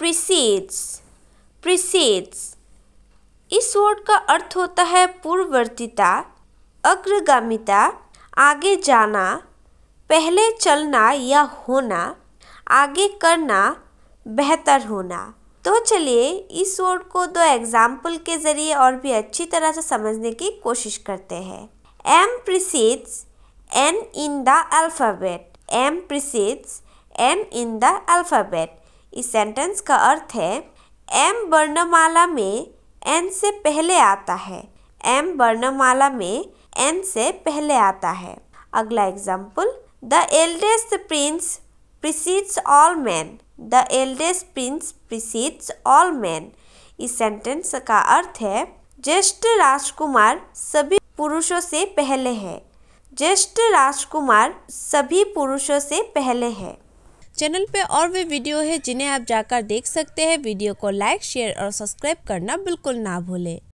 precedes precedes इस word का अर्थ होता है पूर्ववर्तिता अग्रगामिता आगे जाना पहले चलना या होना आगे करना बेहतर होना तो चलिए इस वर्ड को दो एग्जाम्पल के ज़रिए और भी अच्छी तरह से समझने की कोशिश करते हैं M precedes N in the alphabet M precedes N in the alphabet इस सेंटेंस का अर्थ है एम वर्णमाला में एन से पहले आता है एम वर्णमाला में एन से पहले आता है अगला example the eldest prince precedes all man the eldest prince precedes all man इस सेंटेंस का अर्थ है ज्येष्ठ राजकुमार सभी पुरुषों से पहले है ज्येष्ठ राजकुमार सभी पुरुषों से पहले है चैनल पे और भी वीडियो है जिन्हें आप जाकर देख सकते हैं वीडियो को लाइक शेयर और सब्सक्राइब करना बिल्कुल ना भूलें